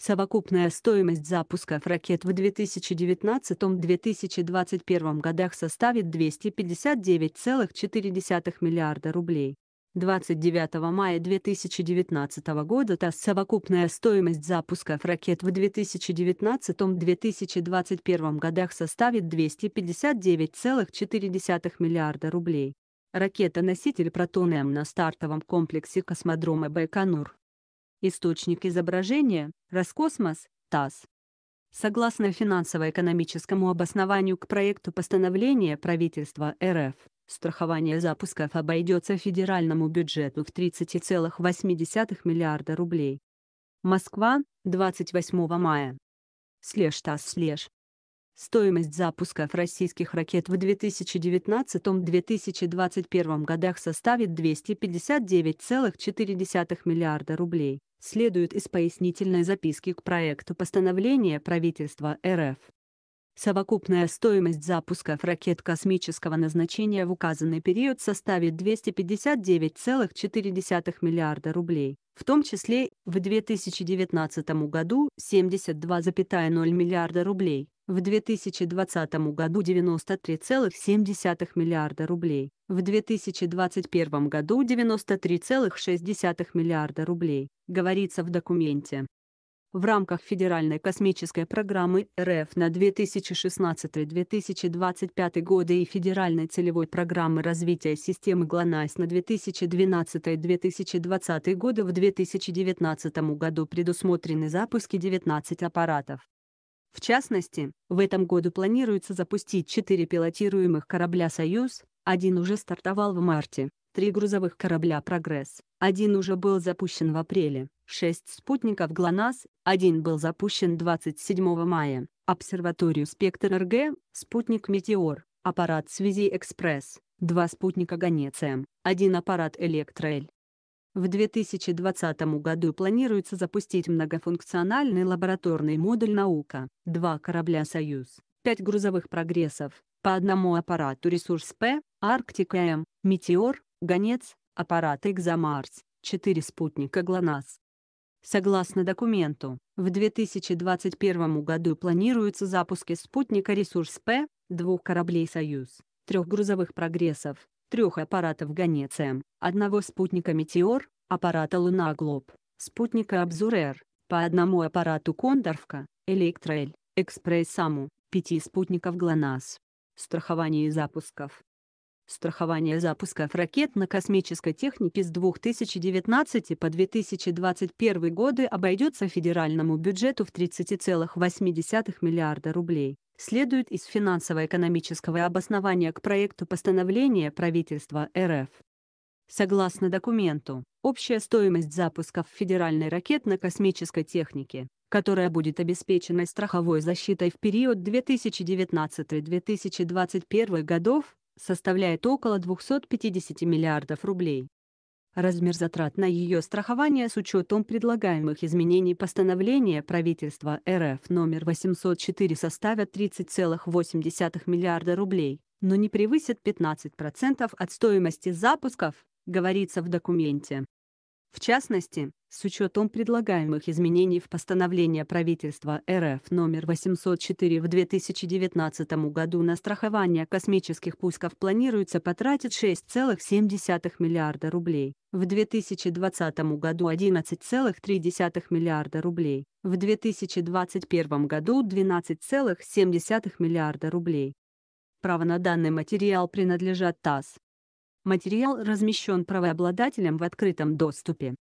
Совокупная стоимость запусков ракет в 2019-2021 годах составит 259,4 миллиарда рублей. 29 мая 2019 года та совокупная стоимость запусков ракет в 2019-2021 годах составит 259,4 миллиарда рублей. Ракета-носитель «Протон-М» на стартовом комплексе космодрома Байконур Источник изображения – Роскосмос, ТАСС. Согласно финансово-экономическому обоснованию к проекту постановления правительства РФ, страхование запусков обойдется федеральному бюджету в 30,8 миллиарда рублей. Москва, 28 мая. Слеж ТАСС Слеж. Стоимость запусков российских ракет в 2019-2021 годах составит 259,4 миллиарда рублей, следует из пояснительной записки к проекту постановления правительства РФ. Совокупная стоимость запусков ракет космического назначения в указанный период составит 259,4 миллиарда рублей, в том числе в 2019 году 72,0 миллиарда рублей, в 2020 году 93,7 миллиарда рублей, в 2021 году 93,6 миллиарда рублей, говорится в документе. В рамках Федеральной космической программы РФ на 2016-2025 годы и Федеральной целевой программы развития системы ГЛОНАСС на 2012-2020 годы в 2019 году предусмотрены запуски 19 аппаратов. В частности, в этом году планируется запустить 4 пилотируемых корабля «Союз», один уже стартовал в марте, три грузовых корабля «Прогресс», один уже был запущен в апреле, шесть спутников «ГЛОНАСС», один был запущен 27 мая, обсерваторию «Спектр-РГ», спутник «Метеор», аппарат «Связи-Экспресс», два спутника гонец «Ганеция», один аппарат «Электроэль», в 2020 году планируется запустить многофункциональный лабораторный модуль «Наука», два корабля «Союз», пять грузовых прогрессов, по одному аппарату «Ресурс П», «Арктика-М», «Метеор», «Гонец», аппарат «Экзомарс», четыре спутника «ГЛОНАСС». Согласно документу, в 2021 году планируются запуски спутника «Ресурс П», двух кораблей «Союз», трех грузовых прогрессов, трех аппаратов Ганецием, одного спутника «Метеор», аппарата Луна-Глоб, спутника «Обзор-Р», по одному аппарату «Кондорфка», «Электроэль», «Экспресс-Саму», пяти спутников «ГЛОНАСС». Страхование запусков страхование запусков ракет на космической технике с 2019 по 2021 годы обойдется федеральному бюджету в 30,8 миллиарда рублей следует из финансово-экономического обоснования к проекту постановления правительства РФ. Согласно документу, общая стоимость запусков федеральной ракетно-космической техники, которая будет обеспечена страховой защитой в период 2019-2021 годов, составляет около 250 миллиардов рублей. Размер затрат на ее страхование с учетом предлагаемых изменений постановления правительства РФ номер 804 составят 30,8 миллиарда рублей, но не превысит 15% от стоимости запусков, говорится в документе. В частности, с учетом предлагаемых изменений в постановление правительства РФ номер 804 в 2019 году на страхование космических пусков планируется потратить 6,7 миллиарда рублей, в 2020 году 11,3 миллиарда рублей, в 2021 году 12,7 миллиарда рублей. Право на данный материал принадлежат ТАСС. Материал размещен правообладателем в открытом доступе.